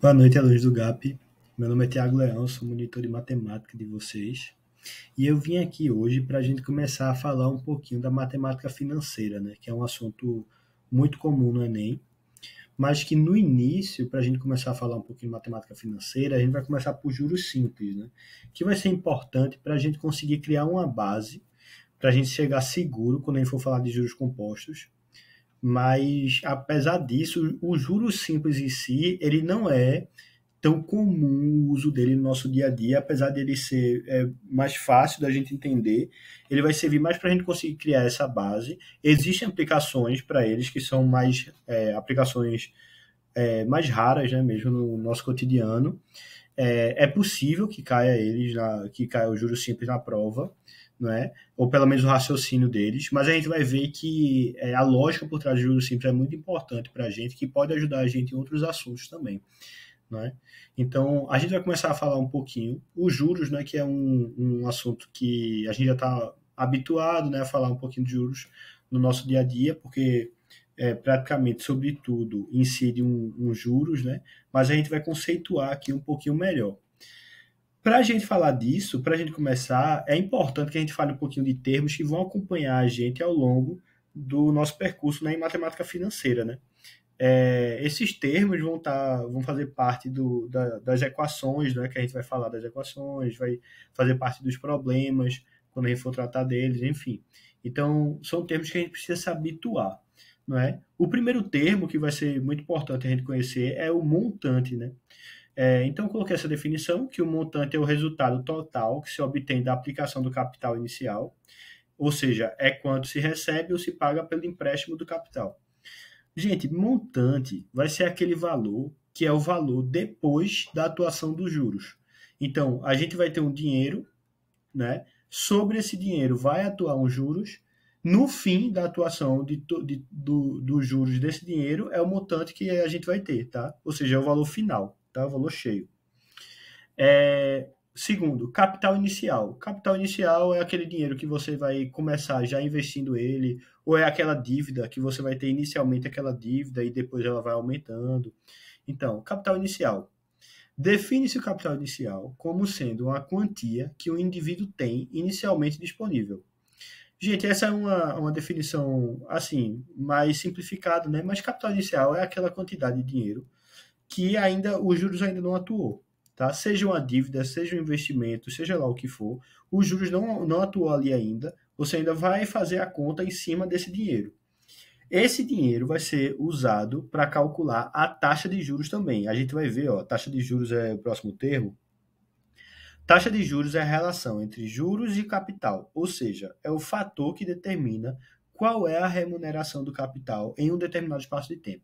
Boa noite, alunos do GAP. Meu nome é Tiago Leão, sou monitor de matemática de vocês. E eu vim aqui hoje para a gente começar a falar um pouquinho da matemática financeira, né? que é um assunto muito comum no Enem, mas que no início, para a gente começar a falar um pouquinho de matemática financeira, a gente vai começar por juros simples, né? que vai ser importante para a gente conseguir criar uma base, para a gente chegar seguro quando a gente for falar de juros compostos, mas apesar disso, o juro simples em si, ele não é tão comum o uso dele no nosso dia a dia, apesar dele ser é, mais fácil da gente entender, ele vai servir mais para a gente conseguir criar essa base. Existem aplicações para eles que são mais é, aplicações é, mais raras, né, mesmo no nosso cotidiano. É, é possível que caia eles, na, que caia o juro simples na prova, né? ou pelo menos o raciocínio deles, mas a gente vai ver que é, a lógica por trás do juros simples é muito importante para a gente, que pode ajudar a gente em outros assuntos também. Né? Então, a gente vai começar a falar um pouquinho os juros, né, que é um, um assunto que a gente já está habituado né, a falar um pouquinho de juros no nosso dia a dia, porque é, praticamente sobre tudo incide um, um, juros, né? mas a gente vai conceituar aqui um pouquinho melhor. Para a gente falar disso, para a gente começar, é importante que a gente fale um pouquinho de termos que vão acompanhar a gente ao longo do nosso percurso né, em matemática financeira. Né? É, esses termos vão, tá, vão fazer parte do, da, das equações, né, que a gente vai falar das equações, vai fazer parte dos problemas, quando a gente for tratar deles, enfim. Então, são termos que a gente precisa se habituar. Não é? O primeiro termo que vai ser muito importante a gente conhecer é o montante. Né? É, então, eu coloquei essa definição, que o montante é o resultado total que se obtém da aplicação do capital inicial, ou seja, é quanto se recebe ou se paga pelo empréstimo do capital. Gente, montante vai ser aquele valor que é o valor depois da atuação dos juros. Então, a gente vai ter um dinheiro, né? Sobre esse dinheiro vai atuar os juros. No fim da atuação de, de, do, dos juros desse dinheiro é o montante que a gente vai ter, tá? Ou seja, é o valor final. Então, é valor cheio. É, segundo, capital inicial. Capital inicial é aquele dinheiro que você vai começar já investindo ele, ou é aquela dívida que você vai ter inicialmente aquela dívida e depois ela vai aumentando. Então, capital inicial. Define-se o capital inicial como sendo uma quantia que o indivíduo tem inicialmente disponível. Gente, essa é uma, uma definição, assim, mais simplificada, né? Mas capital inicial é aquela quantidade de dinheiro que ainda os juros ainda não atuou. Tá? Seja uma dívida, seja um investimento, seja lá o que for, os juros não, não atuou ali ainda, você ainda vai fazer a conta em cima desse dinheiro. Esse dinheiro vai ser usado para calcular a taxa de juros também. A gente vai ver, ó, taxa de juros é o próximo termo. Taxa de juros é a relação entre juros e capital, ou seja, é o fator que determina qual é a remuneração do capital em um determinado espaço de tempo.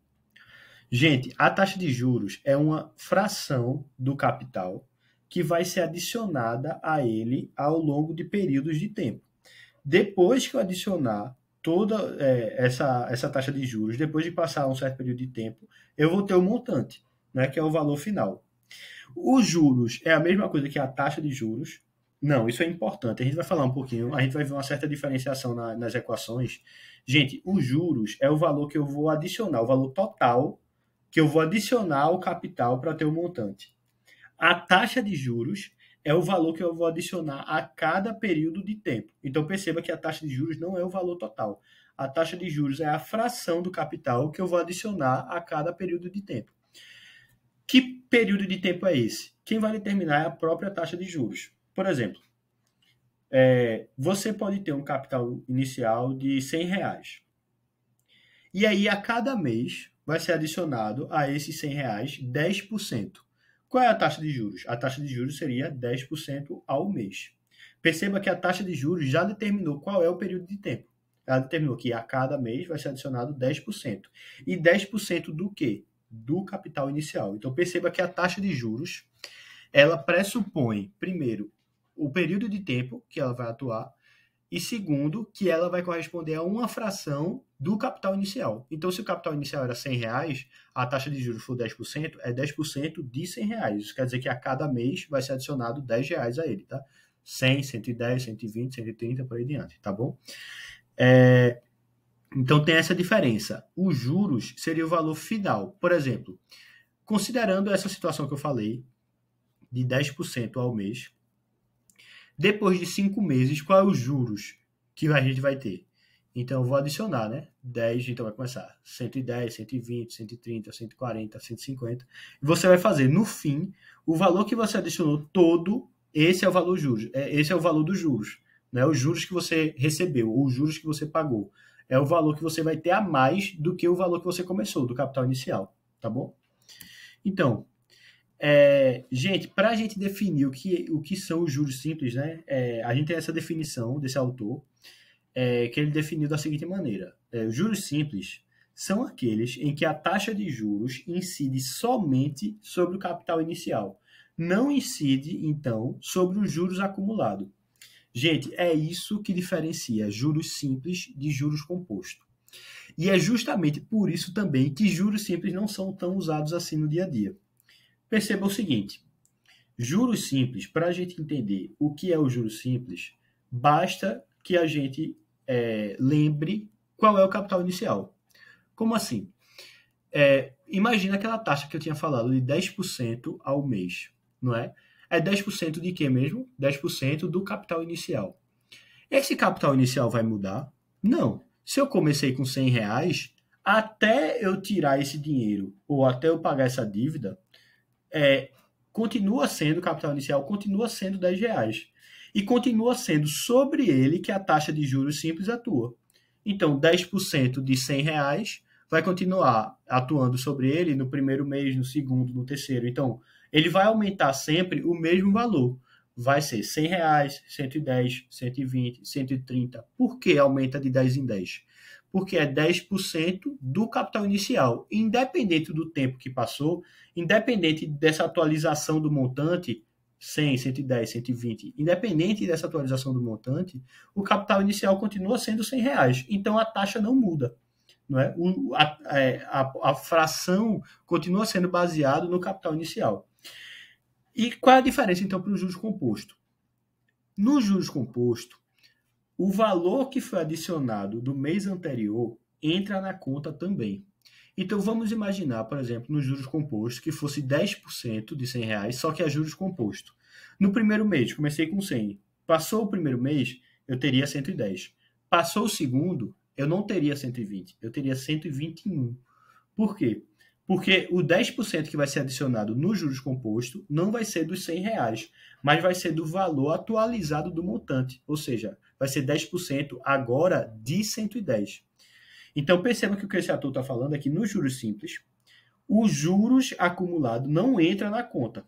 Gente, a taxa de juros é uma fração do capital que vai ser adicionada a ele ao longo de períodos de tempo. Depois que eu adicionar toda é, essa, essa taxa de juros, depois de passar um certo período de tempo, eu vou ter o um montante, né, que é o valor final. Os juros é a mesma coisa que a taxa de juros. Não, isso é importante. A gente vai falar um pouquinho, a gente vai ver uma certa diferenciação na, nas equações. Gente, os juros é o valor que eu vou adicionar, o valor total que eu vou adicionar o capital para ter o um montante. A taxa de juros é o valor que eu vou adicionar a cada período de tempo. Então perceba que a taxa de juros não é o valor total. A taxa de juros é a fração do capital que eu vou adicionar a cada período de tempo. Que período de tempo é esse? Quem vai determinar é a própria taxa de juros. Por exemplo, é, você pode ter um capital inicial de 100 reais. E aí, a cada mês, vai ser adicionado a esses 100 reais 10%. Qual é a taxa de juros? A taxa de juros seria 10% ao mês. Perceba que a taxa de juros já determinou qual é o período de tempo. Ela determinou que a cada mês vai ser adicionado 10%. E 10% do quê? Do capital inicial. Então perceba que a taxa de juros ela pressupõe, primeiro, o período de tempo que ela vai atuar e segundo, que ela vai corresponder a uma fração do capital inicial. Então, se o capital inicial era 100 reais, a taxa de juros for 10%, é 10% de 100 reais. Isso quer dizer que a cada mês vai ser adicionado 10 reais a ele, tá? 100, 110, 120, 130, por aí diante, tá bom? É, então, tem essa diferença. Os juros seria o valor final. Por exemplo, considerando essa situação que eu falei, de 10% ao mês, depois de cinco meses, qual é os juros que a gente vai ter? Então, eu vou adicionar, né? 10, então vai começar 110, 120, 130, 140, 150. E você vai fazer, no fim, o valor que você adicionou todo, esse é o valor juros. É, esse é o valor dos juros. Né? Os juros que você recebeu, ou os juros que você pagou. É o valor que você vai ter a mais do que o valor que você começou, do capital inicial. Tá bom? Então, é, gente, para a gente definir o que, o que são os juros simples, né? É, a gente tem essa definição desse autor, é, que ele definiu da seguinte maneira: é, os juros simples são aqueles em que a taxa de juros incide somente sobre o capital inicial, não incide, então, sobre os juros acumulados. Gente, é isso que diferencia juros simples de juros compostos. E é justamente por isso também que juros simples não são tão usados assim no dia a dia. Perceba o seguinte: juros simples, para a gente entender o que é o juro simples, basta que a gente é, lembre qual é o capital inicial. Como assim? É, imagina aquela taxa que eu tinha falado de 10% ao mês, não é? É 10% de quê mesmo? 10% do capital inicial. Esse capital inicial vai mudar? Não. Se eu comecei com 100 reais, até eu tirar esse dinheiro ou até eu pagar essa dívida, é, continua sendo, capital inicial continua sendo 10 reais. E continua sendo sobre ele que a taxa de juros simples atua. Então, 10% de 100 reais vai continuar atuando sobre ele no primeiro mês, no segundo, no terceiro. Então, ele vai aumentar sempre o mesmo valor. Vai ser 100 reais, 110, 120, 130. Por que aumenta de 10 em 10? porque é 10% do capital inicial. Independente do tempo que passou, independente dessa atualização do montante, 100, 110, 120, independente dessa atualização do montante, o capital inicial continua sendo 100 reais. Então a taxa não muda. Não é? O, a, é, a, a fração continua sendo baseada no capital inicial. E qual é a diferença, então, para o juros composto? No juros composto, o valor que foi adicionado do mês anterior entra na conta também. Então vamos imaginar, por exemplo, nos juros compostos que fosse 10% de 100 reais, só que a é juros compostos. No primeiro mês, comecei com 100. Passou o primeiro mês, eu teria 110. Passou o segundo, eu não teria 120, eu teria 121. Por quê? Porque o 10% que vai ser adicionado no juros composto não vai ser dos 100 reais, mas vai ser do valor atualizado do montante. Ou seja, vai ser 10% agora de 110. Então perceba que o que esse ator está falando aqui é que no juros simples, Os juros acumulados não entra na conta.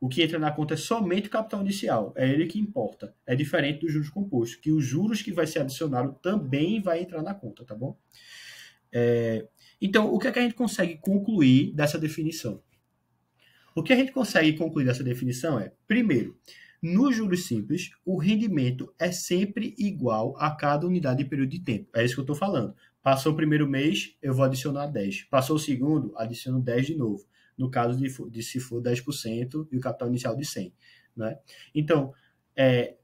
O que entra na conta é somente o capital inicial, é ele que importa. É diferente dos juros compostos, que os juros que vai ser adicionado também vai entrar na conta, tá bom? É... então, o que, é que a gente consegue concluir dessa definição? O que a gente consegue concluir dessa definição é, primeiro, no juros simples, o rendimento é sempre igual a cada unidade de período de tempo. É isso que eu estou falando. Passou o primeiro mês, eu vou adicionar 10. Passou o segundo, adiciono 10 de novo. No caso de, de se for 10% e o capital inicial de 100. Né? Então, é,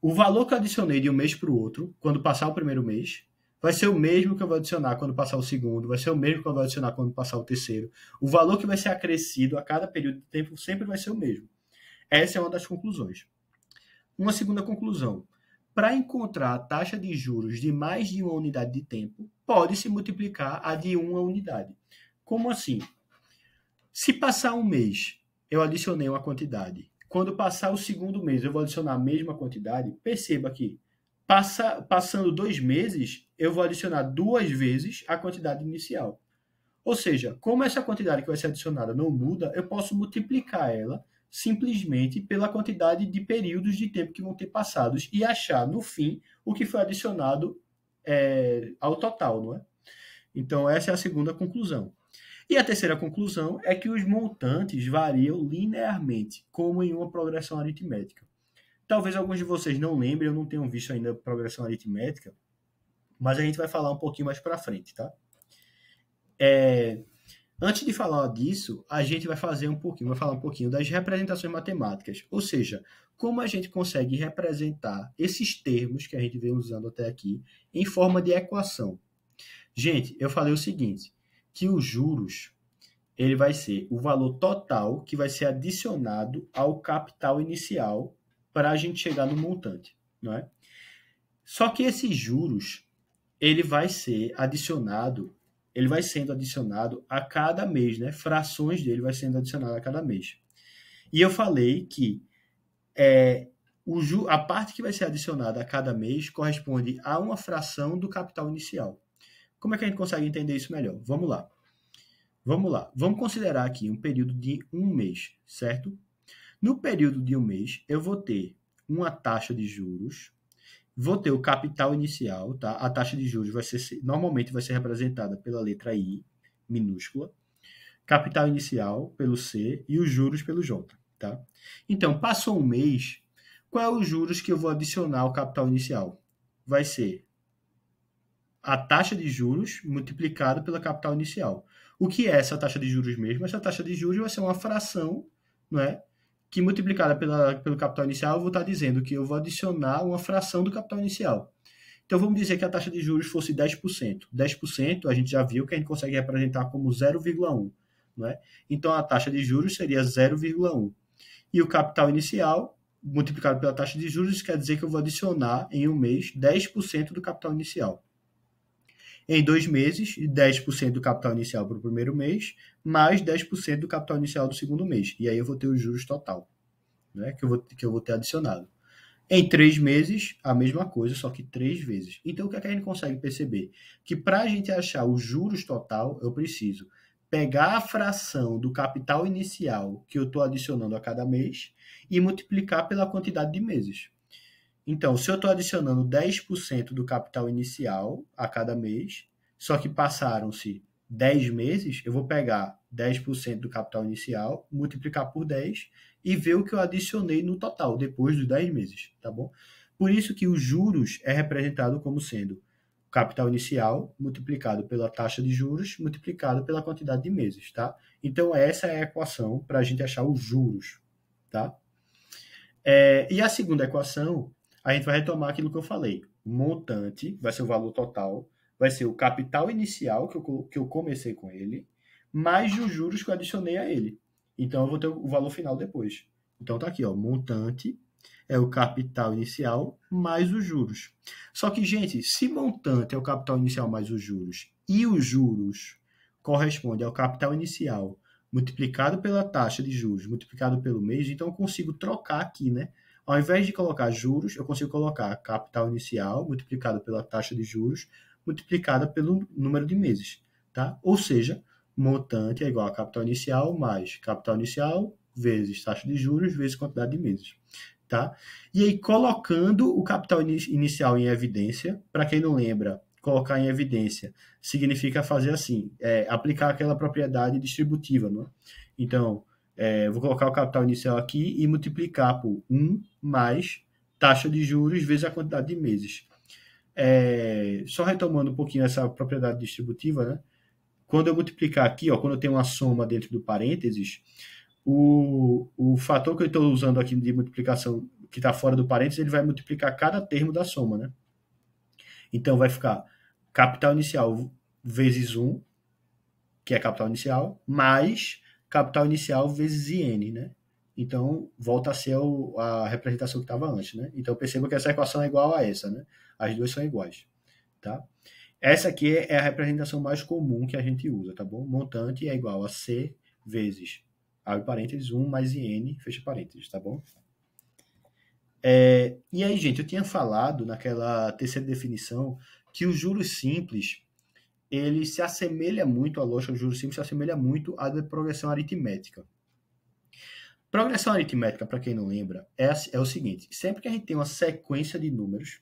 o valor que eu adicionei de um mês para o outro, quando passar o primeiro mês, vai ser o mesmo que eu vou adicionar quando passar o segundo, vai ser o mesmo que eu vou adicionar quando passar o terceiro. O valor que vai ser acrescido a cada período de tempo sempre vai ser o mesmo. Essa é uma das conclusões. Uma segunda conclusão. Para encontrar a taxa de juros de mais de uma unidade de tempo, pode-se multiplicar a de uma unidade. Como assim? Se passar um mês, eu adicionei uma quantidade. Quando passar o segundo mês, eu vou adicionar a mesma quantidade. Perceba que passa, passando dois meses, eu vou adicionar duas vezes a quantidade inicial. Ou seja, como essa quantidade que vai ser adicionada não muda, eu posso multiplicar ela simplesmente pela quantidade de períodos de tempo que vão ter passados e achar no fim o que foi adicionado é, ao total, não é? Então essa é a segunda conclusão. E a terceira conclusão é que os montantes variam linearmente, como em uma progressão aritmética. Talvez alguns de vocês não lembrem, eu não tenham visto ainda progressão aritmética, mas a gente vai falar um pouquinho mais para frente, tá? É, Antes de falar disso, a gente vai fazer um pouquinho, vai falar um pouquinho das representações matemáticas, ou seja, como a gente consegue representar esses termos que a gente vem usando até aqui em forma de equação. Gente, eu falei o seguinte, que os juros ele vai ser o valor total que vai ser adicionado ao capital inicial para a gente chegar no montante, não é? Só que esses juros ele vai ser adicionado ele vai sendo adicionado a cada mês, né? Frações dele vai sendo adicionado a cada mês. E eu falei que é, o, a parte que vai ser adicionada a cada mês corresponde a uma fração do capital inicial. Como é que a gente consegue entender isso melhor? Vamos lá. Vamos lá. Vamos considerar aqui um período de um mês, certo? No período de um mês, eu vou ter uma taxa de juros vou ter o capital inicial, tá? A taxa de juros vai ser normalmente vai ser representada pela letra I minúscula, capital inicial pelo C e os juros pelo J, tá? Então, passou um mês, qual é os juros que eu vou adicionar ao capital inicial? Vai ser a taxa de juros multiplicada pela capital inicial. O que é essa taxa de juros mesmo? Essa taxa de juros vai ser uma fração, não é? que multiplicada pela, pelo capital inicial, eu vou estar dizendo que eu vou adicionar uma fração do capital inicial. Então vamos dizer que a taxa de juros fosse 10%. 10% a gente já viu que a gente consegue representar como 0,1. Né? Então a taxa de juros seria 0,1. E o capital inicial, multiplicado pela taxa de juros, quer dizer que eu vou adicionar em um mês 10% do capital inicial em dois meses, 10% do capital inicial para o primeiro mês, mais 10% do capital inicial do segundo mês. E aí eu vou ter os juros total, né? que, eu vou, que eu vou ter adicionado. Em três meses, a mesma coisa, só que três vezes. Então, o que, é que a gente consegue perceber? Que para a gente achar os juros total, eu preciso pegar a fração do capital inicial que eu estou adicionando a cada mês e multiplicar pela quantidade de meses. Então, se eu estou adicionando 10% do capital inicial a cada mês, só que passaram-se 10 meses, eu vou pegar 10% do capital inicial, multiplicar por 10 e ver o que eu adicionei no total depois dos 10 meses, tá bom? Por isso que os juros é representado como sendo capital inicial multiplicado pela taxa de juros multiplicado pela quantidade de meses, tá? Então essa é a equação para a gente achar os juros, tá? É, e a segunda equação a gente vai retomar aquilo que eu falei. Montante vai ser o valor total, vai ser o capital inicial que eu, que eu comecei com ele, mais os juros que eu adicionei a ele. Então eu vou ter o valor final depois. Então tá aqui, ó, montante é o capital inicial mais os juros. Só que, gente, se montante é o capital inicial mais os juros e os juros corresponde ao capital inicial multiplicado pela taxa de juros multiplicado pelo mês, então eu consigo trocar aqui, né? Ao invés de colocar juros, eu consigo colocar capital inicial multiplicado pela taxa de juros multiplicada pelo número de meses, tá? Ou seja, montante é igual a capital inicial mais capital inicial vezes taxa de juros vezes quantidade de meses, tá? E aí colocando o capital inicial em evidência, para quem não lembra, colocar em evidência significa fazer assim, é, aplicar aquela propriedade distributiva, não? É? Então, é, vou colocar o capital inicial aqui e multiplicar por 1 mais taxa de juros vezes a quantidade de meses. É, só retomando um pouquinho essa propriedade distributiva, né? quando eu multiplicar aqui, ó, quando eu tenho uma soma dentro do parênteses, o, o fator que eu estou usando aqui de multiplicação que está fora do parênteses, ele vai multiplicar cada termo da soma. Né? Então, vai ficar capital inicial vezes 1, que é capital inicial, mais capital inicial vezes IN, né? Então, volta a ser o, a representação que estava antes, né? Então, perceba que essa equação é igual a essa, né? As duas são iguais, tá? Essa aqui é a representação mais comum que a gente usa, tá bom? Montante é igual a C vezes, abre parênteses, 1 mais IN, fecha parênteses, tá bom? É, e aí, gente, eu tinha falado naquela terceira definição que os juros simples ele se assemelha muito, à lógica do juros simples se assemelha muito à de progressão aritmética. Progressão aritmética, para quem não lembra, é, é o seguinte: sempre que a gente tem uma sequência de números,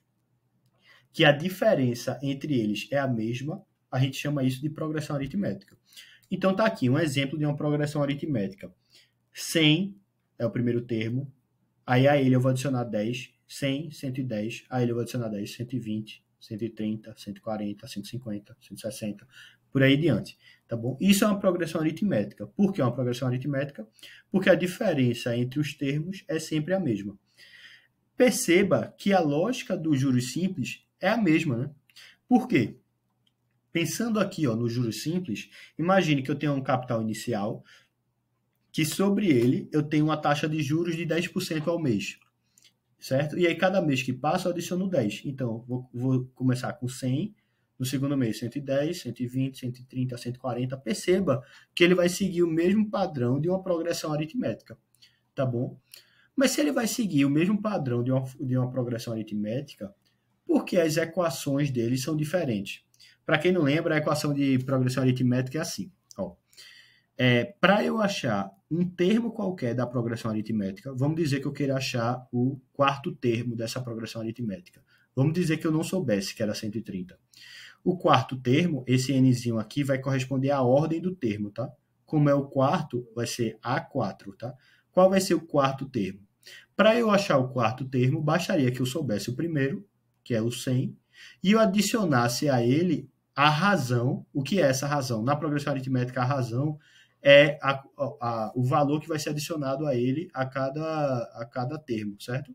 que a diferença entre eles é a mesma, a gente chama isso de progressão aritmética. Então está aqui um exemplo de uma progressão aritmética. 100 é o primeiro termo, aí a ele eu vou adicionar 10, 100, 110, Aí ele eu vou adicionar 10, 120, 130, 140, 150, 160, por aí diante, tá bom? Isso é uma progressão aritmética. Por que é uma progressão aritmética? Porque a diferença entre os termos é sempre a mesma. Perceba que a lógica do juros simples é a mesma, né? Por quê? Pensando aqui ó, no juros simples, imagine que eu tenho um capital inicial, que sobre ele eu tenho uma taxa de juros de 10% ao mês certo? E aí, cada mês que passa, eu adiciono 10. Então, vou, vou começar com 100, no segundo mês 110, 120, 130, 140. Perceba que ele vai seguir o mesmo padrão de uma progressão aritmética, tá bom? Mas se ele vai seguir o mesmo padrão de uma, de uma progressão aritmética, por que as equações dele são diferentes? Para quem não lembra, a equação de progressão aritmética é assim. É, Para eu achar um termo qualquer da progressão aritmética, vamos dizer que eu queira achar o quarto termo dessa progressão aritmética. Vamos dizer que eu não soubesse que era 130. O quarto termo, esse nzinho aqui, vai corresponder à ordem do termo, tá? Como é o quarto, vai ser A4, tá? Qual vai ser o quarto termo? Para eu achar o quarto termo, bastaria que eu soubesse o primeiro, que é o 100, e eu adicionasse a ele a razão. O que é essa razão? Na progressão aritmética, a razão é a, a, o valor que vai ser adicionado a ele a cada, a cada termo, certo?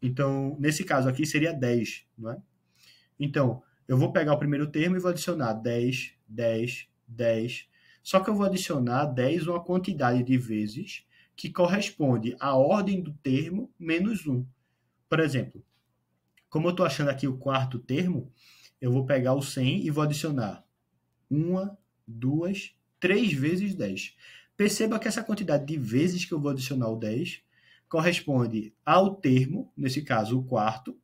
Então, nesse caso aqui seria 10, não é? Então, eu vou pegar o primeiro termo e vou adicionar 10, 10, 10. Só que eu vou adicionar 10 uma quantidade de vezes que corresponde à ordem do termo menos 1. Por exemplo, como eu estou achando aqui o quarto termo, eu vou pegar o 100 e vou adicionar 1, 2, 3 vezes 10. Perceba que essa quantidade de vezes que eu vou adicionar o 10 corresponde ao termo, nesse caso o quarto,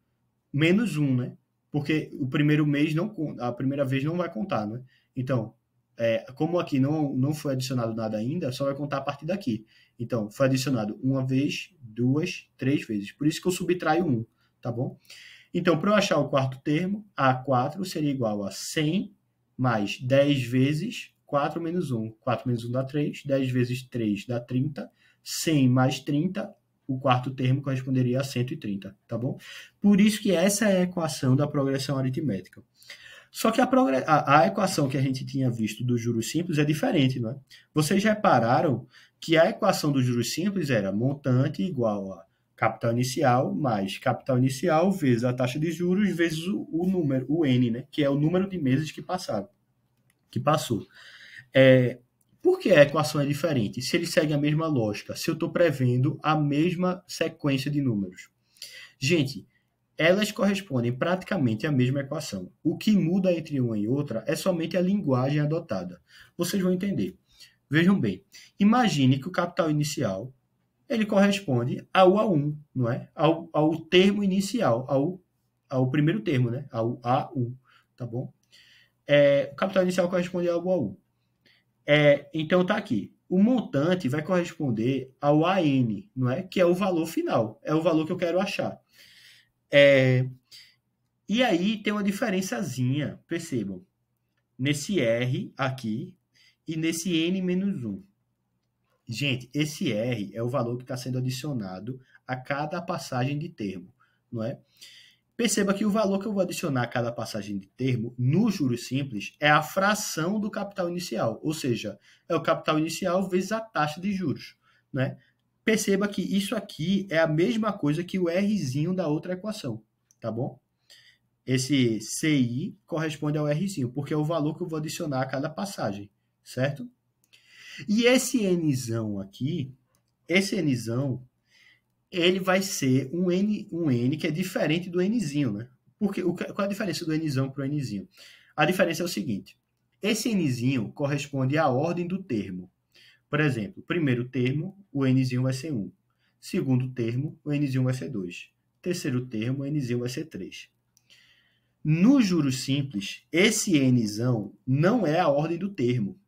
menos 1, né? Porque o primeiro mês não a primeira vez não vai contar, né? Então, é, como aqui não, não foi adicionado nada ainda, só vai contar a partir daqui. Então, foi adicionado uma vez, duas, três vezes. Por isso que eu subtraio 1, tá bom? Então, para eu achar o quarto termo, A4 seria igual a 100 mais 10 vezes 4 menos 1. 4 menos 1 dá 3. 10 vezes 3 dá 30. 100 mais 30, o quarto termo corresponderia a 130, tá bom? Por isso que essa é a equação da progressão aritmética. Só que a, a, a equação que a gente tinha visto do juros simples é diferente, não é? Vocês repararam que a equação do juros simples era montante igual a capital inicial mais capital inicial vezes a taxa de juros vezes o, o número, o n, né? Que é o número de meses que passaram, que passou. É, por que a equação é diferente? Se ele segue a mesma lógica, se eu estou prevendo a mesma sequência de números. Gente, elas correspondem praticamente à mesma equação. O que muda entre uma e outra é somente a linguagem adotada. Vocês vão entender. Vejam bem, imagine que o capital inicial ele corresponde ao A1, não é? Ao, ao termo inicial, ao, ao primeiro termo, né? Ao A1, tá bom? É, o capital inicial corresponde ao A1. É, então tá aqui. O montante vai corresponder ao AN, não é? Que é o valor final, é o valor que eu quero achar. É, e aí tem uma diferençazinha, percebam, nesse R aqui e nesse N menos 1. Gente, esse R é o valor que está sendo adicionado a cada passagem de termo, não é? Perceba que o valor que eu vou adicionar a cada passagem de termo no juro simples é a fração do capital inicial, ou seja, é o capital inicial vezes a taxa de juros. Né? Perceba que isso aqui é a mesma coisa que o Rzinho da outra equação, tá bom? Esse CI corresponde ao Rzinho, porque é o valor que eu vou adicionar a cada passagem, certo? E esse Nzão aqui, esse Nzão ele vai ser um N, um N que é diferente do Nzinho, né? Porque, o, qual é a diferença do Nzão para o Nzinho? A diferença é o seguinte, esse Nzinho corresponde à ordem do termo. Por exemplo, primeiro termo, o Nzinho vai ser 1. Segundo termo, o Nzinho vai ser 2. Terceiro termo, o Nzinho vai ser 3. No juro simples, esse Nzão não é a ordem do termo.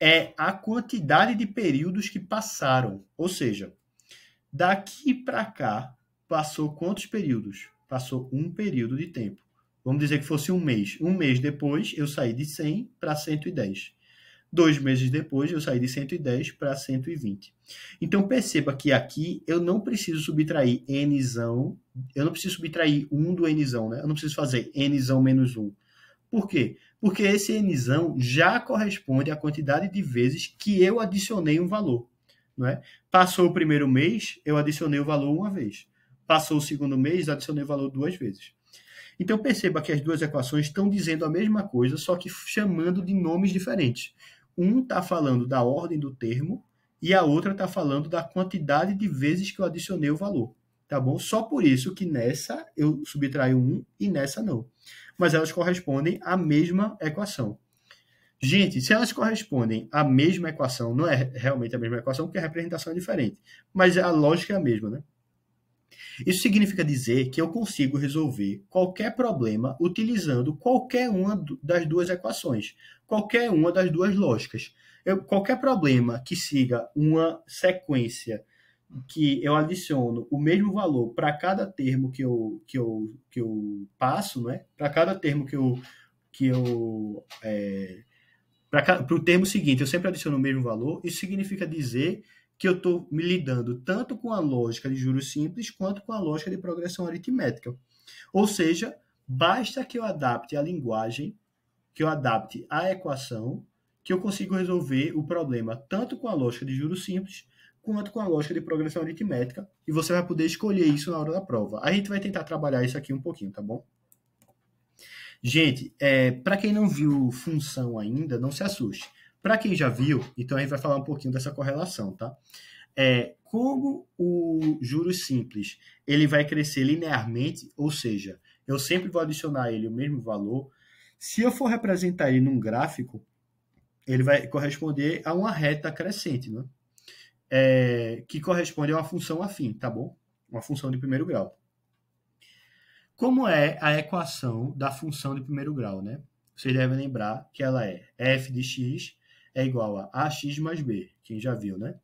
É a quantidade de períodos que passaram. Ou seja, Daqui para cá, passou quantos períodos? Passou um período de tempo. Vamos dizer que fosse um mês. Um mês depois, eu saí de 100 para 110. Dois meses depois, eu saí de 110 para 120. Então, perceba que aqui eu não preciso subtrair n, eu não preciso subtrair 1 do n, né? eu não preciso fazer n menos 1. Por quê? Porque esse n já corresponde à quantidade de vezes que eu adicionei um valor. Não é? Passou o primeiro mês, eu adicionei o valor uma vez. Passou o segundo mês, adicionei o valor duas vezes. Então perceba que as duas equações estão dizendo a mesma coisa, só que chamando de nomes diferentes. Um está falando da ordem do termo e a outra está falando da quantidade de vezes que eu adicionei o valor. Tá bom? Só por isso que nessa eu subtraio um e nessa não. Mas elas correspondem à mesma equação. Gente, se elas correspondem à mesma equação, não é realmente a mesma equação, porque a representação é diferente, mas a lógica é a mesma, né? Isso significa dizer que eu consigo resolver qualquer problema utilizando qualquer uma das duas equações, qualquer uma das duas lógicas. Eu, qualquer problema que siga uma sequência que eu adiciono o mesmo valor para cada termo que eu, que eu, que eu passo, né? para cada termo que eu, que eu é, para o termo seguinte, eu sempre adiciono o mesmo valor, isso significa dizer que eu estou me lidando tanto com a lógica de juros simples quanto com a lógica de progressão aritmética. Ou seja, basta que eu adapte a linguagem, que eu adapte a equação, que eu consigo resolver o problema tanto com a lógica de juros simples quanto com a lógica de progressão aritmética, e você vai poder escolher isso na hora da prova. A gente vai tentar trabalhar isso aqui um pouquinho, tá bom? Gente, é, para quem não viu função ainda, não se assuste. Para quem já viu, então a gente vai falar um pouquinho dessa correlação, tá? É, como o juros simples ele vai crescer linearmente, ou seja, eu sempre vou adicionar ele o mesmo valor. Se eu for representar ele num gráfico, ele vai corresponder a uma reta crescente, né? É, que corresponde a uma função afim, tá bom? Uma função de primeiro grau. Como é a equação da função de primeiro grau, né? Vocês devem lembrar que ela é f de x é igual a ax mais b, quem já viu, né?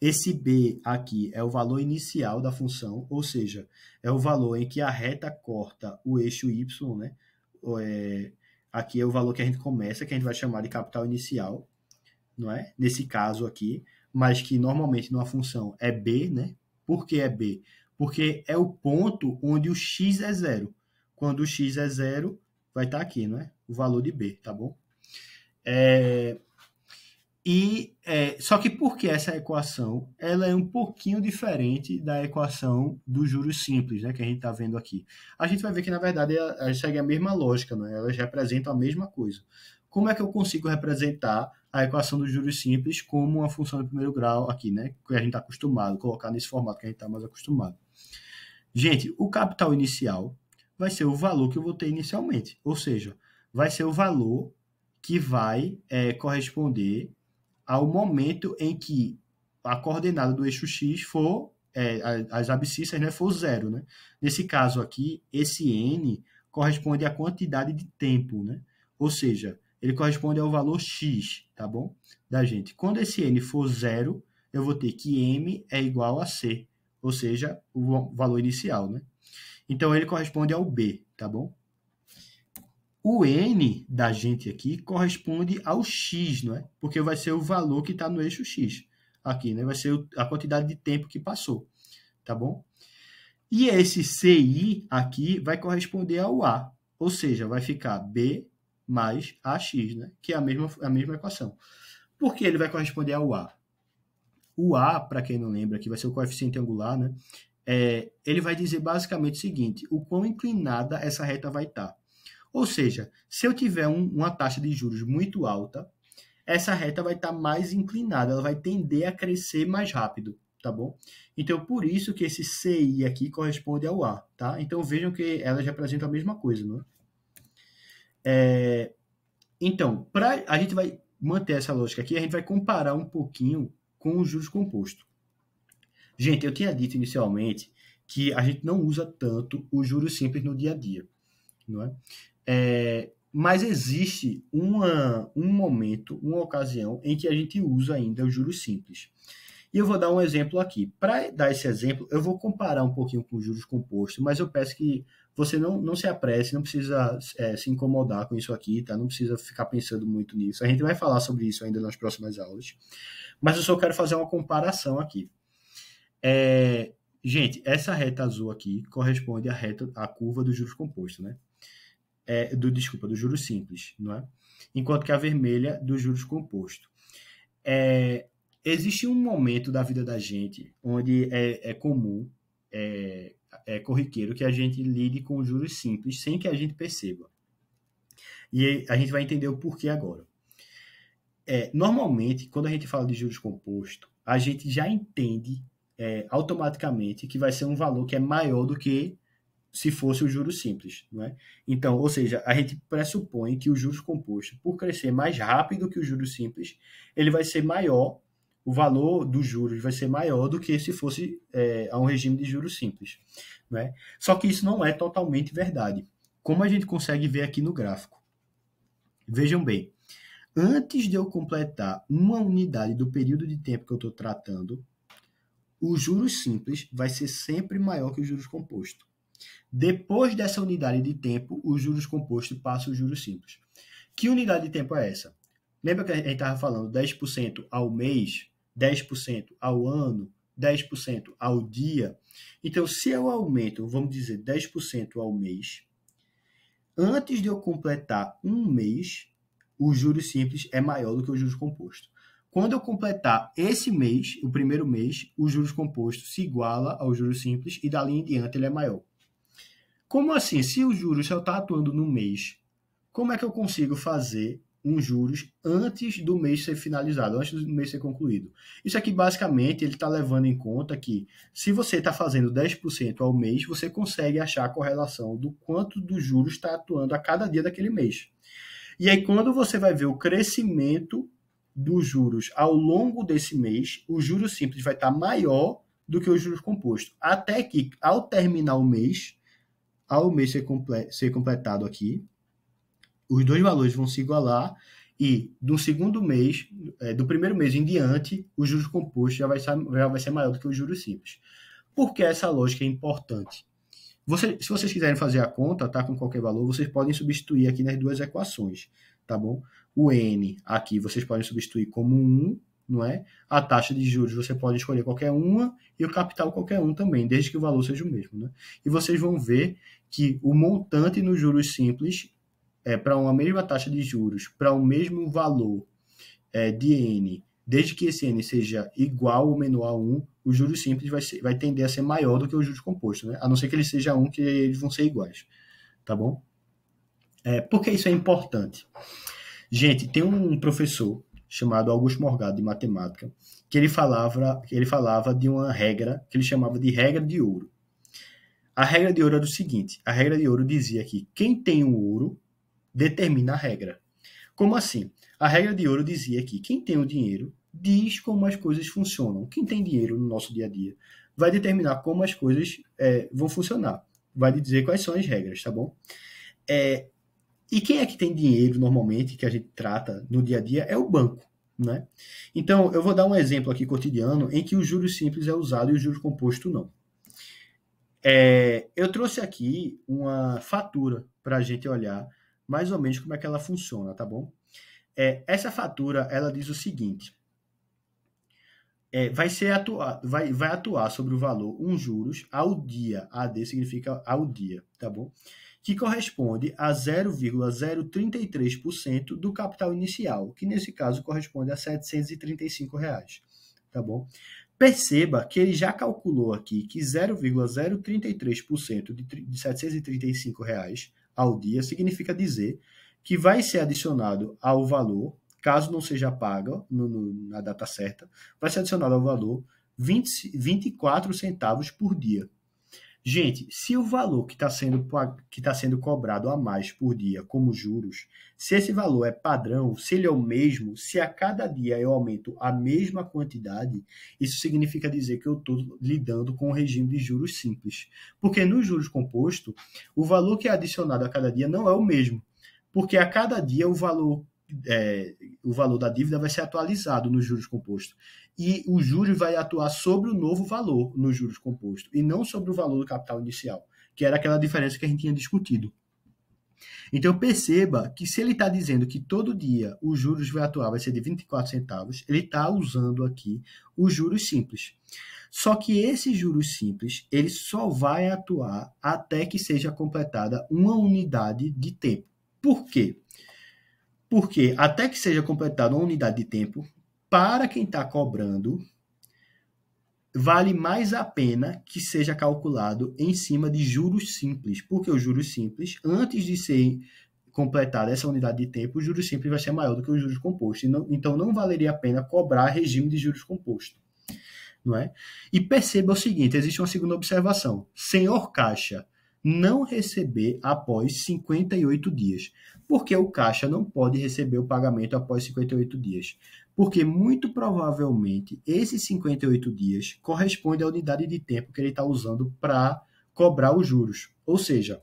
Esse b aqui é o valor inicial da função, ou seja, é o valor em que a reta corta o eixo y, né? É, aqui é o valor que a gente começa, que a gente vai chamar de capital inicial, não é? Nesse caso aqui, mas que normalmente numa função é b, né? Por que é b? porque é o ponto onde o x é zero. Quando o x é zero, vai estar tá aqui, não é? O valor de b, tá bom? É, e é, só que porque essa equação ela é um pouquinho diferente da equação do juros simples, né, que a gente está vendo aqui. A gente vai ver que na verdade ela, segue a mesma lógica, é? Elas representam a mesma coisa como é que eu consigo representar a equação dos juros simples como uma função de primeiro grau aqui, né? Que a gente está acostumado, colocar nesse formato que a gente está mais acostumado. Gente, o capital inicial vai ser o valor que eu vou ter inicialmente, ou seja, vai ser o valor que vai é, corresponder ao momento em que a coordenada do eixo x for é, as abscissas, né, for zero, né? Nesse caso aqui, esse n corresponde à quantidade de tempo, né? Ou seja, ele corresponde ao valor x, tá bom? Da gente. Quando esse n for zero, eu vou ter que m é igual a c, ou seja, o valor inicial, né? Então, ele corresponde ao b, tá bom? O n da gente aqui corresponde ao x, não é? Porque vai ser o valor que está no eixo x aqui, né? Vai ser a quantidade de tempo que passou, tá bom? E esse CI aqui vai corresponder ao A, ou seja, vai ficar B mais AX, né? que é a mesma, é a mesma equação. Porque ele vai corresponder ao A. O A, para quem não lembra, que vai ser o coeficiente angular, né? É, ele vai dizer basicamente o seguinte: o quão inclinada essa reta vai estar. Tá. Ou seja, se eu tiver um, uma taxa de juros muito alta, essa reta vai estar tá mais inclinada, ela vai tender a crescer mais rápido, tá bom? Então, por isso que esse CI aqui corresponde ao A, tá? Então, vejam que elas representam a mesma coisa, não é? É, então, pra, a gente vai manter essa lógica aqui, a gente vai comparar um pouquinho com o juros composto. Gente, eu tinha dito inicialmente que a gente não usa tanto o juros simples no dia a dia, não é? é mas existe uma, um momento, uma ocasião em que a gente usa ainda o juros simples. E eu vou dar um exemplo aqui. Para dar esse exemplo, eu vou comparar um pouquinho com o juros compostos, mas eu peço que você não, não se apresse, não precisa é, se incomodar com isso aqui, tá? Não precisa ficar pensando muito nisso. A gente vai falar sobre isso ainda nas próximas aulas. Mas eu só quero fazer uma comparação aqui. É, gente, essa reta azul aqui corresponde à reta, à curva do juros composto, né? É, do, desculpa, do juros simples, não é? Enquanto que a vermelha do juros composto. É, existe um momento da vida da gente onde é, é comum é, é corriqueiro que a gente lide com juros simples sem que a gente perceba. E a gente vai entender o porquê agora. É, normalmente, quando a gente fala de juros composto, a gente já entende é, automaticamente que vai ser um valor que é maior do que se fosse o juro simples, não é? Então, ou seja, a gente pressupõe que o juros composto, por crescer mais rápido que o juro simples, ele vai ser maior o valor dos juros vai ser maior do que se fosse é, a um regime de juros simples. Né? Só que isso não é totalmente verdade. Como a gente consegue ver aqui no gráfico? Vejam bem, antes de eu completar uma unidade do período de tempo que eu estou tratando, o juros simples vai ser sempre maior que o juros composto. Depois dessa unidade de tempo, o juros composto passa o juros simples. Que unidade de tempo é essa? Lembra que a gente estava falando 10% ao mês? 10% ao ano, 10% ao dia. Então, se eu aumento, vamos dizer, 10% ao mês, antes de eu completar um mês, o juros simples é maior do que o juros composto. Quando eu completar esse mês, o primeiro mês, o juros composto se iguala ao juros simples e dali em diante ele é maior. Como assim? Se o juros só está atuando no mês, como é que eu consigo fazer uns juros antes do mês ser finalizado, antes do mês ser concluído. Isso aqui, basicamente, ele está levando em conta que se você está fazendo 10% ao mês, você consegue achar a correlação do quanto dos juros está atuando a cada dia daquele mês. E aí, quando você vai ver o crescimento dos juros ao longo desse mês, o juro simples vai estar tá maior do que o juros composto. Até que, ao terminar o mês, ao mês ser, comple ser completado aqui, os dois valores vão se igualar e do segundo mês, é, do primeiro mês em diante, o juros composto já vai, ser, já vai ser maior do que o juros simples. Por que essa lógica é importante? Você, se vocês quiserem fazer a conta, tá, com qualquer valor, vocês podem substituir aqui nas duas equações, tá bom? O n aqui vocês podem substituir como 1, não é? A taxa de juros você pode escolher qualquer uma e o capital qualquer um também, desde que o valor seja o mesmo, né? E vocês vão ver que o montante nos juros simples é, para uma mesma taxa de juros, para o um mesmo valor é, de N, desde que esse N seja igual ou menor a 1, o juros simples vai, ser, vai tender a ser maior do que o juros composto, né? a não ser que ele seja 1, que eles vão ser iguais. Tá bom? É, por que isso é importante? Gente, tem um professor chamado Augusto Morgado de matemática que ele falava, ele falava de uma regra que ele chamava de regra de ouro. A regra de ouro era o seguinte: a regra de ouro dizia que quem tem o ouro determina a regra. Como assim? A regra de ouro dizia que quem tem o dinheiro diz como as coisas funcionam. Quem tem dinheiro no nosso dia a dia vai determinar como as coisas é, vão funcionar. Vai dizer quais são as regras, tá bom? É, e quem é que tem dinheiro normalmente, que a gente trata no dia a dia, é o banco. Né? Então, eu vou dar um exemplo aqui cotidiano em que o juro simples é usado e o juro composto não. É, eu trouxe aqui uma fatura para a gente olhar mais ou menos como é que ela funciona, tá bom? É, essa fatura, ela diz o seguinte, é, vai, ser atuar, vai, vai atuar sobre o valor um juros ao dia, AD significa ao dia, tá bom? Que corresponde a 0,033% do capital inicial, que nesse caso corresponde a R$ 735, reais, tá bom? Perceba que ele já calculou aqui que 0,033% de, R$ 735 reais ao dia significa dizer que vai ser adicionado ao valor, caso não seja pago no, no, na data certa, vai ser adicionado ao valor 20, 24 centavos por dia. Gente, se o valor que está sendo, que tá sendo cobrado a mais por dia, como juros, se esse valor é padrão, se ele é o mesmo, se a cada dia eu aumento a mesma quantidade, isso significa dizer que eu estou lidando com o um regime de juros simples. Porque no juros composto, o valor que é adicionado a cada dia não é o mesmo. Porque a cada dia o valor é, o valor da dívida vai ser atualizado nos juros compostos e o júri vai atuar sobre o novo valor no juros composto e não sobre o valor do capital inicial, que era aquela diferença que a gente tinha discutido. Então perceba que se ele está dizendo que todo dia os juros vai atuar vai ser de 24 centavos, ele está usando aqui os juros simples. Só que esse juros simples, ele só vai atuar até que seja completada uma unidade de tempo. Por quê? Porque até que seja completada uma unidade de tempo, para quem está cobrando, vale mais a pena que seja calculado em cima de juros simples, porque os juros simples, antes de ser completada essa unidade de tempo, o juros simples vai ser maior do que o juros composto. Então, não valeria a pena cobrar regime de juros compostos. Não é? E perceba o seguinte: existe uma segunda observação. Senhor Caixa, não receber após 58 dias, porque o caixa não pode receber o pagamento após 58 dias. Porque muito provavelmente esses 58 dias corresponde à unidade de tempo que ele está usando para cobrar os juros. Ou seja,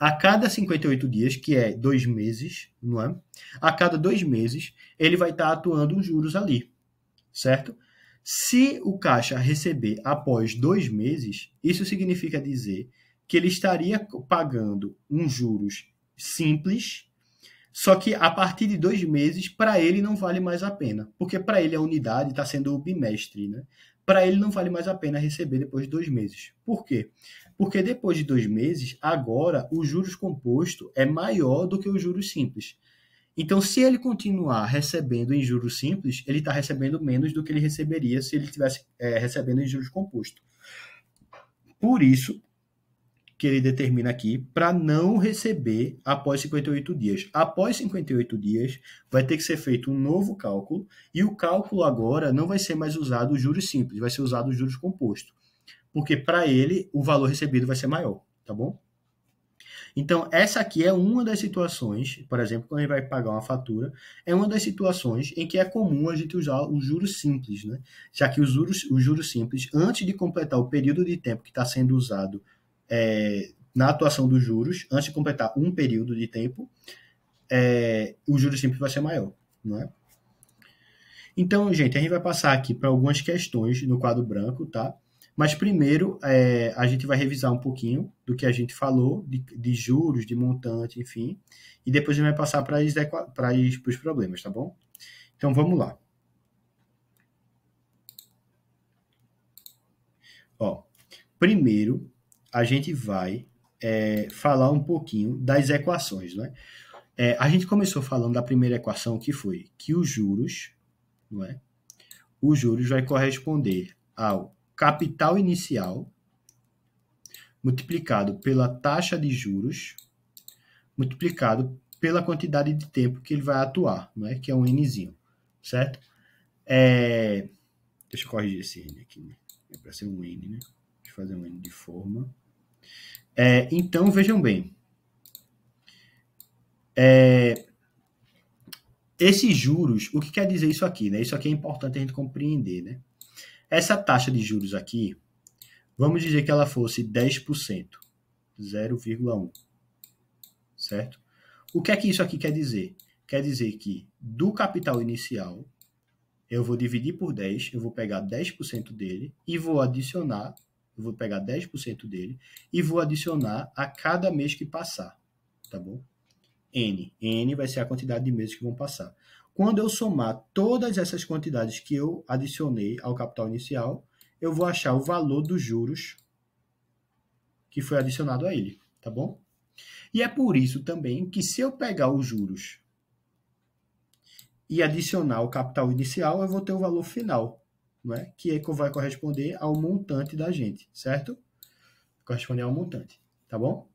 a cada 58 dias, que é dois meses, não é? A cada dois meses, ele vai estar tá atuando os juros ali, certo? Se o caixa receber após dois meses, isso significa dizer que ele estaria pagando uns juros simples só que a partir de dois meses, para ele não vale mais a pena, porque para ele a unidade está sendo o bimestre, né? Para ele não vale mais a pena receber depois de dois meses. Por quê? Porque depois de dois meses, agora o juros composto é maior do que o juros simples. Então, se ele continuar recebendo em juros simples, ele está recebendo menos do que ele receberia se ele estivesse é, eh, recebendo em juros composto. Por isso, que ele determina aqui para não receber após 58 dias. Após 58 dias, vai ter que ser feito um novo cálculo e o cálculo agora não vai ser mais usado o juros simples, vai ser usado o juros composto, porque para ele o valor recebido vai ser maior, tá bom? Então, essa aqui é uma das situações, por exemplo, quando a gente vai pagar uma fatura, é uma das situações em que é comum a gente usar o juros simples, né? Já que os juros, o juros simples, antes de completar o período de tempo que está sendo usado é, na atuação dos juros, antes de completar um período de tempo, é, o juro simples vai ser maior, não é? Então, gente, a gente vai passar aqui para algumas questões no quadro branco, tá? Mas primeiro, é, a gente vai revisar um pouquinho do que a gente falou, de, de juros, de montante, enfim. E depois a gente vai passar para os problemas, tá bom? Então, vamos lá. Ó, primeiro, a gente vai é, falar um pouquinho das equações. Né? É, a gente começou falando da primeira equação, que foi que os juros, não é? os juros vai corresponder ao capital inicial multiplicado pela taxa de juros multiplicado pela quantidade de tempo que ele vai atuar, não é? que é um nzinho, certo? É... Deixa eu corrigir esse n aqui, né? é para ser um n, né? Deixa eu fazer um n de forma. É, então, vejam bem. É, esses juros, o que quer dizer isso aqui? Né? Isso aqui é importante a gente compreender. Né? Essa taxa de juros aqui, vamos dizer que ela fosse 10%, 0,1, certo? O que é que isso aqui quer dizer? Quer dizer que do capital inicial, eu vou dividir por 10, eu vou pegar 10% dele e vou adicionar eu vou pegar 10% dele e vou adicionar a cada mês que passar, tá bom? N. N vai ser a quantidade de meses que vão passar. Quando eu somar todas essas quantidades que eu adicionei ao capital inicial, eu vou achar o valor dos juros que foi adicionado a ele, tá bom? E é por isso também que se eu pegar os juros e adicionar o capital inicial, eu vou ter o valor final, né, é? que vai corresponder ao montante da gente, certo? Corresponde ao montante, tá bom?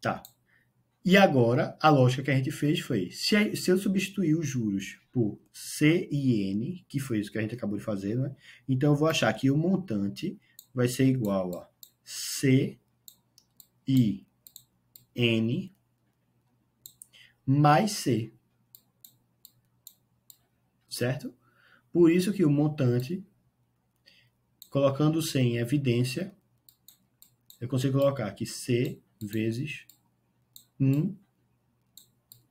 Tá. E agora, a lógica que a gente fez foi, se, eu substituir os juros por C e N, que foi isso que a gente acabou de fazer, né? então eu vou achar que o montante vai ser igual a C e N mais C. Certo? Por isso que o montante, colocando C em evidência, eu consigo colocar aqui C vezes 1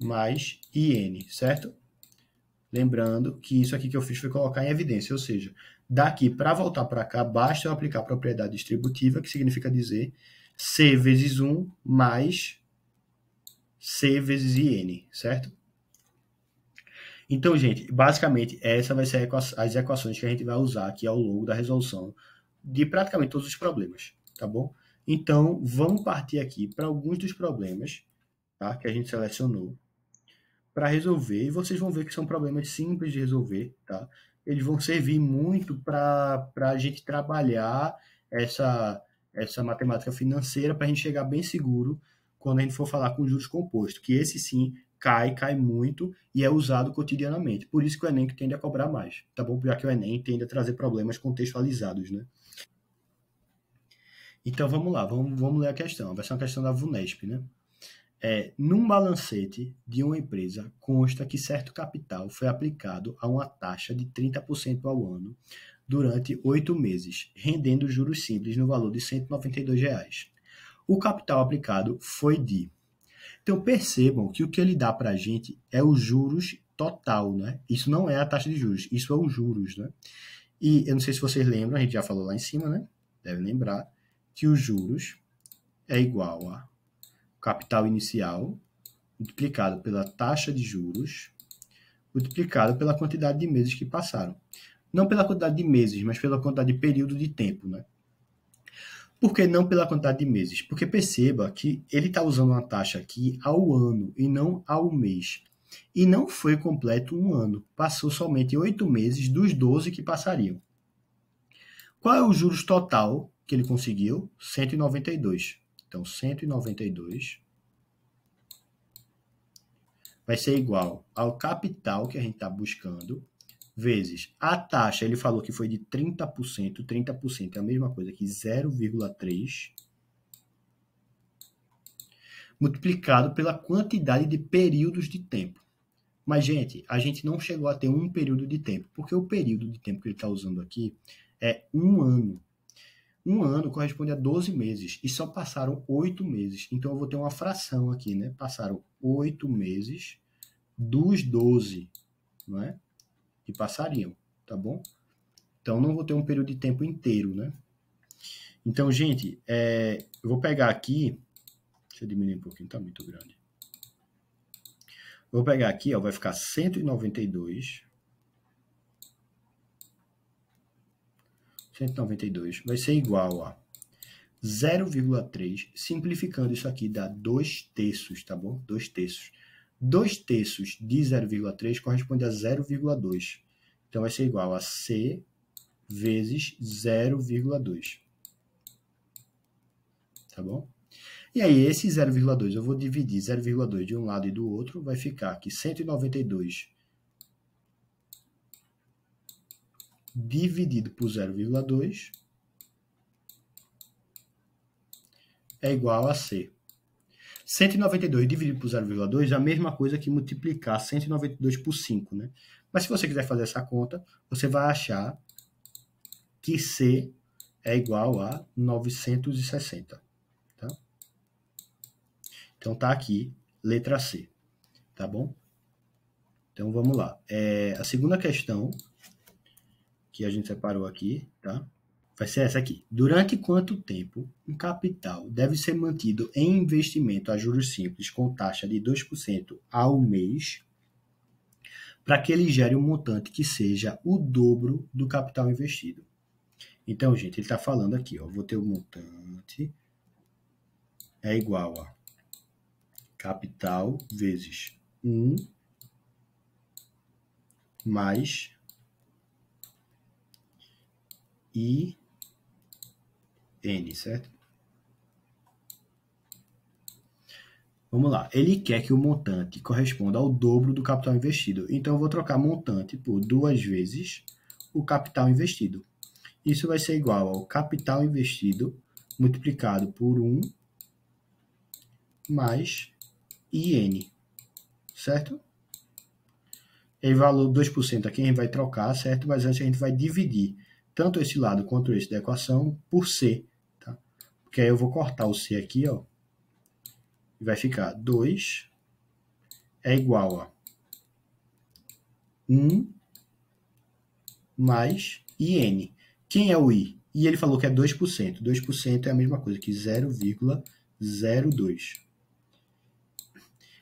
mais IN, certo? Lembrando que isso aqui que eu fiz foi colocar em evidência, ou seja, daqui para voltar para cá, basta eu aplicar a propriedade distributiva, que significa dizer C vezes 1 mais C vezes IN, certo? Então, gente, basicamente, essa vai ser as equações que a gente vai usar aqui ao longo da resolução de praticamente todos os problemas, tá bom? Então, vamos partir aqui para alguns dos problemas tá, que a gente selecionou para resolver. E vocês vão ver que são problemas simples de resolver, tá? Eles vão servir muito para a gente trabalhar essa, essa matemática financeira para a gente chegar bem seguro quando a gente for falar com juros compostos, que esse sim cai, cai muito e é usado cotidianamente. Por isso que o Enem tende a cobrar mais, tá bom? Já que o Enem tende a trazer problemas contextualizados, né? Então vamos lá, vamos, vamos ler a questão. Vai ser uma questão da VUNESP, né? É, num balancete de uma empresa consta que certo capital foi aplicado a uma taxa de 30% ao ano durante oito meses, rendendo juros simples no valor de R$ 192. Reais. O capital aplicado foi de então percebam que o que ele dá para a gente é os juros total, né? Isso não é a taxa de juros, isso é os juros, né? E eu não sei se vocês lembram, a gente já falou lá em cima, né? Deve lembrar que os juros é igual a capital inicial multiplicado pela taxa de juros multiplicado pela quantidade de meses que passaram. Não pela quantidade de meses, mas pela quantidade de período de tempo, né? Por que não pela quantidade de meses? Porque perceba que ele está usando uma taxa aqui ao ano e não ao mês. E não foi completo um ano, passou somente oito meses dos 12 que passariam. Qual é o juros total que ele conseguiu? 192. Então, 192 vai ser igual ao capital que a gente está buscando vezes a taxa, ele falou que foi de 30%, 30% é a mesma coisa que 0,3 multiplicado pela quantidade de períodos de tempo. Mas, gente, a gente não chegou a ter um período de tempo, porque o período de tempo que ele está usando aqui é um ano. Um ano corresponde a 12 meses e só passaram oito meses. Então, eu vou ter uma fração aqui, né? Passaram oito meses dos 12, não é? que passariam, tá bom? Então não vou ter um período de tempo inteiro, né? Então, gente, é, eu vou pegar aqui, deixa eu diminuir um pouquinho, tá muito grande. Vou pegar aqui, ó, vai ficar 192. 192 vai ser igual a 0,3, simplificando isso aqui dá 2 terços, tá bom? 2 terços. 2 terços de 0,3 corresponde a 0,2. Então, vai ser igual a C vezes 0,2. Tá bom? E aí, esse 0,2, eu vou dividir 0,2 de um lado e do outro, vai ficar aqui 192 dividido por 0,2 é igual a C. 192 dividido por 0,2 é a mesma coisa que multiplicar 192 por 5, né? Mas se você quiser fazer essa conta, você vai achar que C é igual a 960, tá? Então tá aqui, letra C, tá bom? Então vamos lá. É, a segunda questão que a gente separou aqui, tá? vai ser essa aqui. Durante quanto tempo um capital deve ser mantido em investimento a juros simples com taxa de 2% ao mês para que ele gere um montante que seja o dobro do capital investido? Então, gente, ele está falando aqui, ó, vou ter o um montante é igual a capital vezes 1 mais I N, certo? Vamos lá. Ele quer que o montante corresponda ao dobro do capital investido. Então, eu vou trocar montante por duas vezes o capital investido. Isso vai ser igual ao capital investido multiplicado por 1 mais IN, certo? Em valor 2% aqui a gente vai trocar, certo? Mas antes a gente vai dividir tanto esse lado quanto esse da equação por C. Tá? Porque aí eu vou cortar o C aqui, ó, e vai ficar 2 é igual a 1 mais IN. Quem é o I? E ele falou que é 2%. 2% é a mesma coisa que 0,02.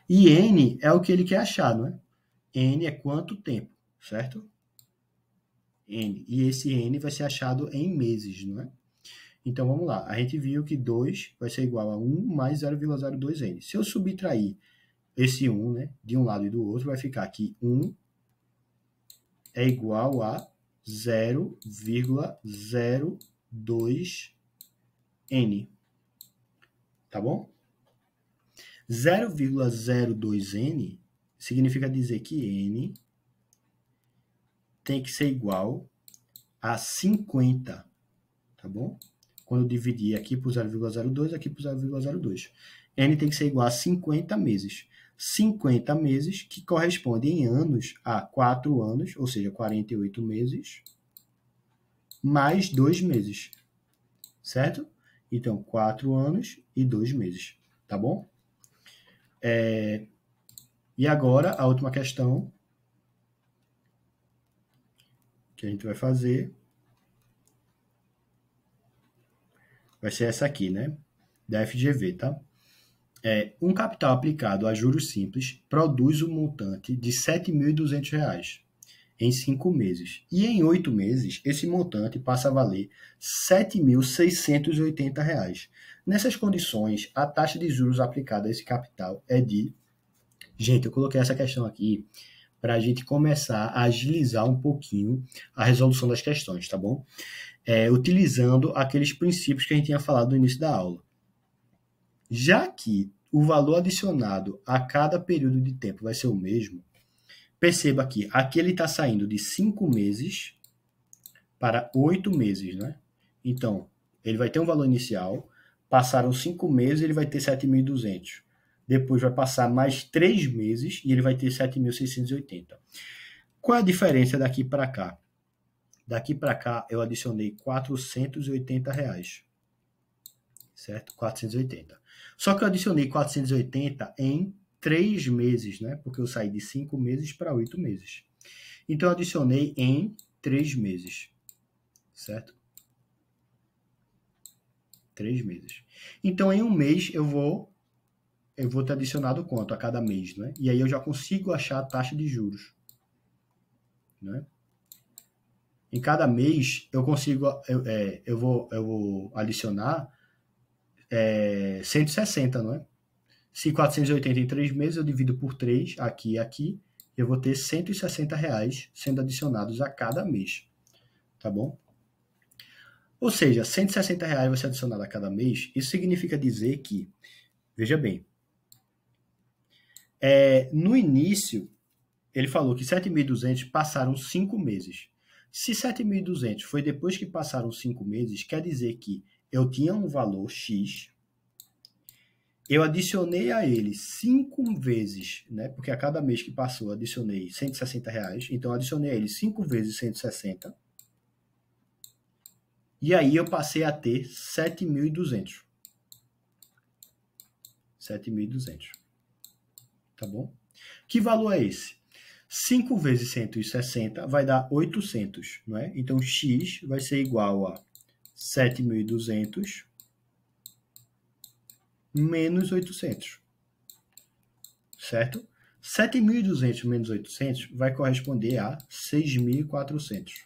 E N é o que ele quer achar, não é? N é quanto tempo, certo? N. E esse N vai ser achado em meses, não é? Então, vamos lá. A gente viu que 2 vai ser igual a 1 mais 0,02N. Se eu subtrair esse 1 né, de um lado e do outro, vai ficar que 1 é igual a 0,02N. Tá bom? 0,02N significa dizer que N tem que ser igual a 50, tá bom? Quando eu dividir aqui por 0,02, aqui por 0,02. N tem que ser igual a 50 meses. 50 meses, que correspondem em anos a 4 anos, ou seja, 48 meses, mais 2 meses, certo? Então, 4 anos e 2 meses, tá bom? É... E agora, a última questão, que a gente vai fazer vai ser essa aqui, né? Da FGV, tá? É, um capital aplicado a juros simples produz um montante de R$ 7.200 em cinco meses. E em oito meses, esse montante passa a valer R$ 7.680. Nessas condições, a taxa de juros aplicada a esse capital é de. Gente, eu coloquei essa questão aqui para a gente começar a agilizar um pouquinho a resolução das questões, tá bom? É, utilizando aqueles princípios que a gente tinha falado no início da aula. Já que o valor adicionado a cada período de tempo vai ser o mesmo, perceba que aqui ele está saindo de 5 meses para 8 meses, né? Então, ele vai ter um valor inicial, passaram 5 meses, ele vai ter 7.200. Depois vai passar mais três meses e ele vai ter 7.680. Qual é a diferença daqui para cá? Daqui para cá eu adicionei 480 reais. Certo? 480. Só que eu adicionei 480 em três meses, né? Porque eu saí de cinco meses para oito meses. Então, eu adicionei em três meses, certo? Três meses. Então, em um mês, eu vou eu vou ter adicionado quanto a cada mês, né? E aí eu já consigo achar a taxa de juros, né? Em cada mês eu consigo, eu, é, eu vou, eu vou adicionar é, 160, não é? Se 480 em três meses eu divido por três, aqui e aqui, eu vou ter 160 reais sendo adicionados a cada mês, tá bom? Ou seja, 160 reais vai ser adicionado a cada mês, isso significa dizer que, veja bem, é, no início, ele falou que 7.200 passaram 5 meses. Se 7.200 foi depois que passaram 5 meses, quer dizer que eu tinha um valor X, eu adicionei a ele 5 vezes, né? Porque a cada mês que passou, adicionei 160 reais. Então, adicionei a ele 5 vezes 160. E aí, eu passei a ter 7.200. 7.200 tá bom? Que valor é esse? 5 vezes 160 vai dar 800, não é? Então, x vai ser igual a 7.200 menos 800, certo? 7.200 menos 800 vai corresponder a 6.400.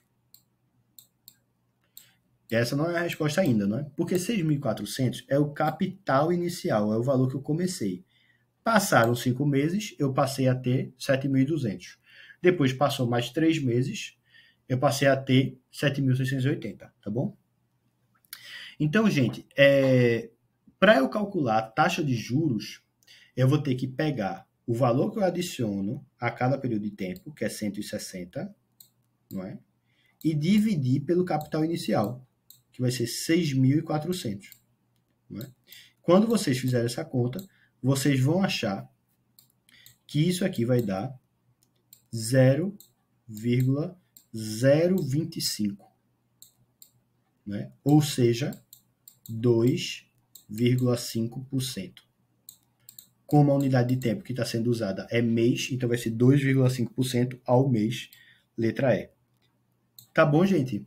Essa não é a resposta ainda, não é? Porque 6.400 é o capital inicial, é o valor que eu comecei. Passaram cinco meses, eu passei a ter 7.200. Depois passou mais três meses, eu passei a ter 7.680, tá bom? Então, gente, é, para eu calcular a taxa de juros, eu vou ter que pegar o valor que eu adiciono a cada período de tempo, que é 160, não é? E dividir pelo capital inicial, que vai ser 6.400, não é? Quando vocês fizerem essa conta, vocês vão achar que isso aqui vai dar 0,025. Né? Ou seja, 2,5%. Como a unidade de tempo que está sendo usada é mês, então vai ser 2,5% ao mês, letra E. Tá bom, gente?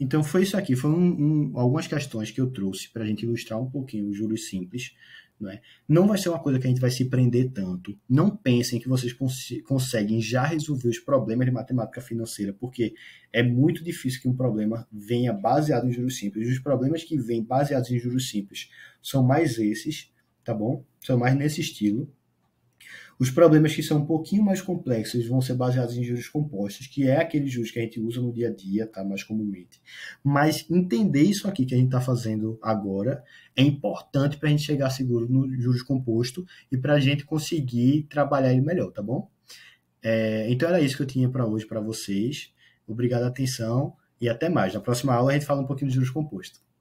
Então foi isso aqui, foram um, um, algumas questões que eu trouxe para a gente ilustrar um pouquinho os juros simples. Não, é? não vai ser uma coisa que a gente vai se prender tanto. Não pensem que vocês cons conseguem já resolver os problemas de matemática financeira, porque é muito difícil que um problema venha baseado em juros simples. Os problemas que vêm baseados em juros simples são mais esses, tá bom? São mais nesse estilo, os problemas que são um pouquinho mais complexos vão ser baseados em juros compostos, que é aquele juros que a gente usa no dia a dia, tá? Mais comumente. Mas entender isso aqui que a gente está fazendo agora é importante para a gente chegar seguro no juros composto e para a gente conseguir trabalhar ele melhor, tá bom? É, então era isso que eu tinha para hoje para vocês. Obrigado a atenção e até mais. Na próxima aula a gente fala um pouquinho de juros compostos.